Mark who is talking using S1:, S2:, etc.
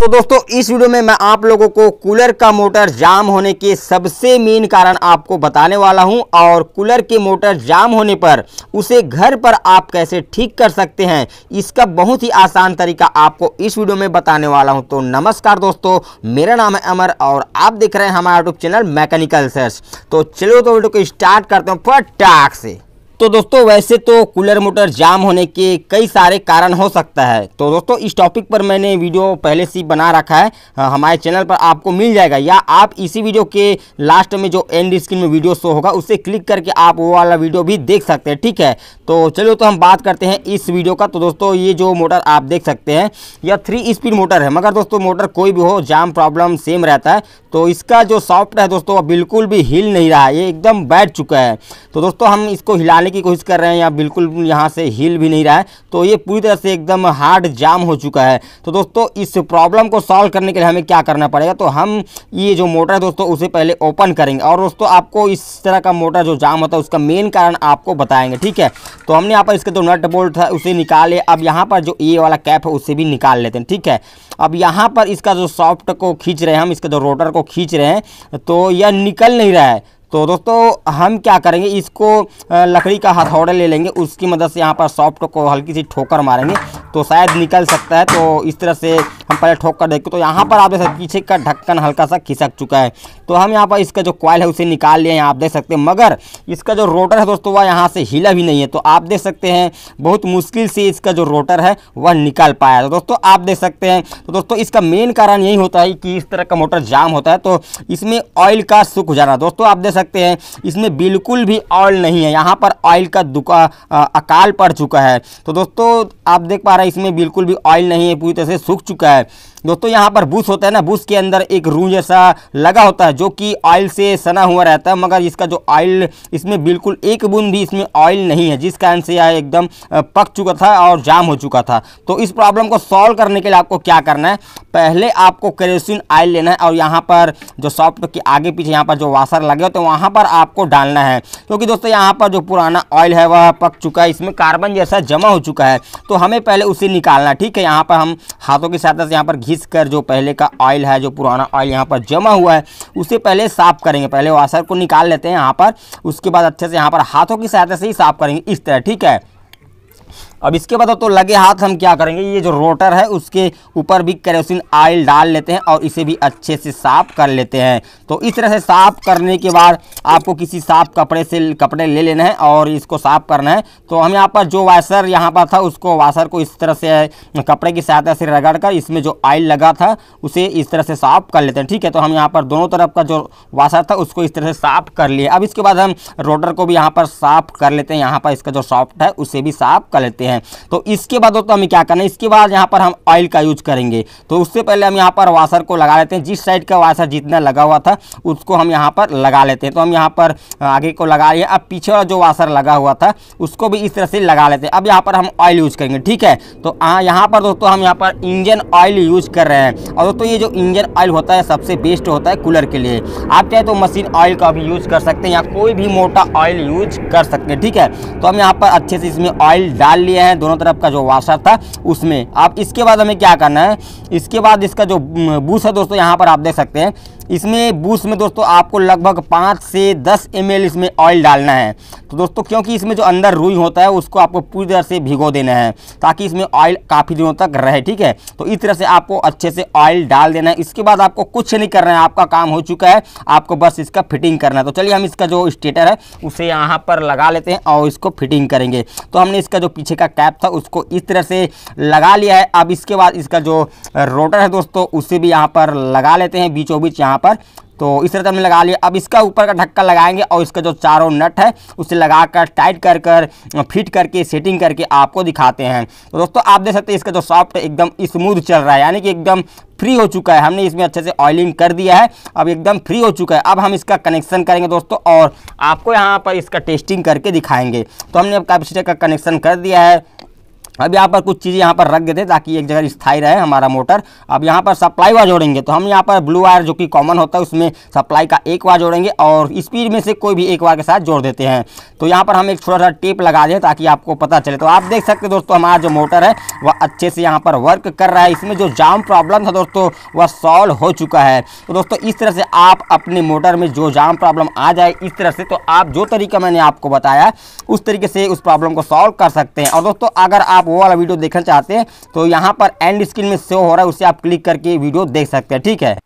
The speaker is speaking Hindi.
S1: तो दोस्तों इस वीडियो में मैं आप लोगों को कूलर का मोटर जाम होने के सबसे मेन कारण आपको बताने वाला हूं और कूलर के मोटर जाम होने पर उसे घर पर आप कैसे ठीक कर सकते हैं इसका बहुत ही आसान तरीका आपको इस वीडियो में बताने वाला हूं तो नमस्कार दोस्तों मेरा नाम है अमर और आप देख रहे हैं हमारा यूट्यूब चैनल मैकेनिकल सर्च तो चलो तो वीडियो को स्टार्ट करते हैं फटाक से तो दोस्तों वैसे तो कूलर मोटर जाम होने के कई सारे कारण हो सकता है तो दोस्तों इस टॉपिक पर मैंने वीडियो पहले से बना रखा है हाँ, हमारे चैनल पर आपको मिल जाएगा या आप इसी वीडियो के लास्ट में जो एंड स्क्रीन में वीडियो शो होगा उसे क्लिक करके आप वो वाला वीडियो भी देख सकते हैं ठीक है तो चलो तो हम बात करते हैं इस वीडियो का तो दोस्तों ये जो मोटर आप देख सकते हैं यह थ्री स्पीड मोटर है मगर दोस्तों मोटर कोई भी हो जाम प्रॉब्लम सेम रहता है तो इसका जो सॉफ्ट है दोस्तों बिल्कुल भी हिल नहीं रहा है ये एकदम बैठ चुका है तो दोस्तों हम इसको हिलाने जाने की कोशिश कर रहे हैं या बिल्कुल यहाँ से हिल भी नहीं रहा है तो ये पूरी तरह से एकदम हार्ड जाम हो चुका है तो दोस्तों इस प्रॉब्लम को सॉल्व करने के लिए हमें क्या करना पड़ेगा तो हम ये जो मोटर है दोस्तों उसे पहले ओपन करेंगे और दोस्तों आपको इस तरह का मोटर जो जाम होता है उसका मेन कारण आपको बताएंगे ठीक है तो हमने यहाँ पर इसके जो नट बोल्ट था उसे निकाले अब यहाँ पर जो ए वाला कैप है उसे भी निकाल लेते हैं ठीक है अब यहाँ पर इसका जो सॉफ्ट को खींच रहे हैं हम इसका जो रोटर को खींच रहे हैं तो यह निकल नहीं रहा है तो दोस्तों हम क्या करेंगे इसको लकड़ी का हथौड़े ले लेंगे उसकी मदद से यहाँ पर सॉफ्ट को हल्की सी ठोकर मारेंगे तो शायद निकल सकता है तो इस तरह से हम पहले ठोक कर देखते तो यहाँ पर आप देख सकते पीछे का ढक्कन हल्का सा खिसक चुका है तो हम यहाँ पर इसका जो कॉयल है उसे निकाल लिए हैं आप देख सकते हैं मगर इसका जो रोटर है दोस्तों वह यहाँ से हिला भी नहीं है तो आप देख सकते हैं बहुत मुश्किल से इसका जो रोटर है वह निकाल पाया तो दोस्तों आप देख सकते हैं तो दोस्तों इसका मेन कारण यही होता है कि इस तरह का मोटर जाम होता है तो इसमें ऑयल का सुख जाना दोस्तों आप देख सकते हैं इसमें बिल्कुल भी ऑयल नहीं है यहाँ पर ऑयल का दुका अकाल पड़ चुका है तो दोस्तों आप देख पा रहे इसमें बिल्कुल भी ऑयल नहीं है पूरी तरह से सूख चुका है दोस्तों यहाँ पर बुश होता है ना बुश के अंदर एक रू जैसा लगा होता है जो कि ऑयल से सना हुआ रहता है मगर इसका जो ऑयल इसमें बिल्कुल एक बूंद भी इसमें ऑयल नहीं है जिस कारण से यह एकदम पक चुका था और जाम हो चुका था तो इस प्रॉब्लम को सॉल्व करने के लिए आपको क्या करना है पहले आपको करेसिन ऑयल लेना है और यहाँ पर जो सॉफ्ट के आगे पीछे यहाँ पर जो वाशर लगे होते हैं वहाँ पर आपको डालना है क्योंकि दोस्तों यहाँ पर जो पुराना ऑयल है वह पक चुका है इसमें कार्बन जैसा जमा हो चुका है तो हमें पहले उसे निकालना ठीक है यहाँ पर हम हाथों की सहायता से यहाँ पर घिस कर जो पहले का ऑयल है जो पुराना ऑयल यहाँ पर जमा हुआ है उसे पहले साफ करेंगे पहले वाशर को निकाल लेते हैं यहाँ पर उसके बाद अच्छे से यहाँ पर हाथों की सहायता से ही साफ करेंगे इस तरह ठीक है अब इसके बाद तो लगे हाथ हम क्या करेंगे ये जो रोटर है उसके ऊपर भी केरोसिन ऑयल डाल लेते हैं और इसे भी अच्छे से साफ कर लेते हैं तो इस तरह से साफ करने के बाद आपको किसी साफ कपड़े से कपड़े ले लेना है और इसको साफ करना है तो हम यहाँ पर जो वाशर यहाँ पर था उसको वाशर को इस तरह से कपड़े की सहायता से रगड़ कर इसमें जो आयल लगा था उसे इस तरह से साफ कर लेते हैं ठीक है तो हम यहाँ पर दोनों तरफ का जो वाशर था उसको इस तरह से साफ कर लिए अब इसके बाद हम रोटर को भी यहाँ पर साफ कर लेते हैं यहाँ पर इसका जो सॉफ्ट है उसे भी साफ कर लेते हैं सकते हैं तो इसके बाद दोस्तों हमें क्या करना है इसके बाद यहाँ पर हम ऑयल का यूज करेंगे तो उससे पहले हम यहाँ पर वाशर को लगा लेते हैं जिस साइड का वाशर जितना लगा हुआ था उसको हम यहाँ पर लगा लेते हैं तो हम यहाँ पर आगे को लगा रहे अब पीछे वाला जो वाशर लगा हुआ था उसको भी इस तरह से लगा लेते हैं अब यहाँ पर हम ऑयल यूज करेंगे ठीक है तो यहाँ पर दोस्तों हम यहाँ पर इंजन ऑयल यूज कर रहे हैं और दोस्तों ये जो इंजन ऑयल होता है सबसे बेस्ट होता है कूलर के लिए आप चाहे तो मशीन ऑयल का भी यूज कर सकते हैं या कोई भी मोटा ऑयल यूज कर सकते हैं ठीक है तो हम यहाँ पर अच्छे से इसमें ऑयल डाल लिए ये हैं दोनों तरफ का जो वाशर था उसमें आप इसके बाद हमें क्या करना है इसके बाद इसका जो बूस है दोस्तों यहाँ पर आप देख सकते हैं इसमें बूस में दोस्तों आपको लगभग पाँच से दस एम इसमें ऑयल डालना है तो दोस्तों क्योंकि इसमें जो अंदर रुई होता है उसको आपको पूरी तरह से भिगो देना है ताकि इसमें ऑयल काफ़ी दिनों तक रहे ठीक है तो इस तरह से आपको अच्छे से ऑयल डाल देना है इसके बाद आपको कुछ नहीं करना है आपका काम हो चुका है आपको बस इसका फिटिंग करना है तो चलिए हम इसका जो स्टेटर है उसे यहाँ पर लगा लेते हैं और इसको फिटिंग करेंगे तो हमने इसका जो पीछे का कैप था उसको इस तरह से लगा लिया है अब इसके बाद इसका जो रोटर है दोस्तों उसे भी यहाँ पर लगा लेते हैं बीचों बीच यहाँ यहाँ पर तो इस तरह से हमने लगा लिया अब इसका ऊपर का ढक्का लगाएंगे और इसका जो चारों नट है उसे लगाकर टाइट कर कर फिट करके सेटिंग करके आपको दिखाते हैं तो दोस्तों आप देख सकते हैं इसका जो सॉफ्ट एकदम स्मूथ चल रहा है यानी कि एकदम फ्री हो चुका है हमने इसमें अच्छे से ऑयलिंग कर दिया है अब एकदम फ्री हो चुका है अब हम इसका कनेक्शन करेंगे दोस्तों और आपको यहाँ पर इसका टेस्टिंग करके दिखाएंगे तो हमने अब कैपेसिटर का कनेक्शन कर दिया है अब यहाँ पर कुछ चीज़ें यहाँ पर रख देते ताकि एक जगह स्थायी रहे हमारा मोटर अब यहाँ पर सप्लाई वायर जोड़ेंगे तो हम यहाँ पर ब्लू वायर जो कि कॉमन होता है उसमें सप्लाई का एक वायर जोड़ेंगे और स्पीड में से कोई भी एक वायर के साथ जोड़ देते हैं तो यहाँ पर हम एक छोटा सा टेप लगा दें ताकि आपको पता चले तो आप देख सकते दोस्तों हमारा जो मोटर है वह अच्छे से यहाँ पर वर्क कर रहा है इसमें जो जाम प्रॉब्लम था दोस्तों वह सॉल्व हो चुका है तो दोस्तों इस तरह से आप अपने मोटर में जो जाम प्रॉब्लम आ जाए इस तरह से तो आप जो तरीका मैंने आपको बताया उस तरीके से उस प्रॉब्लम को सॉल्व कर सकते हैं और दोस्तों अगर आप आप वो वाला वीडियो देखना चाहते हैं तो यहाँ पर एंड स्क्रीन में शो हो रहा है उसे आप क्लिक करके वीडियो देख सकते हैं ठीक है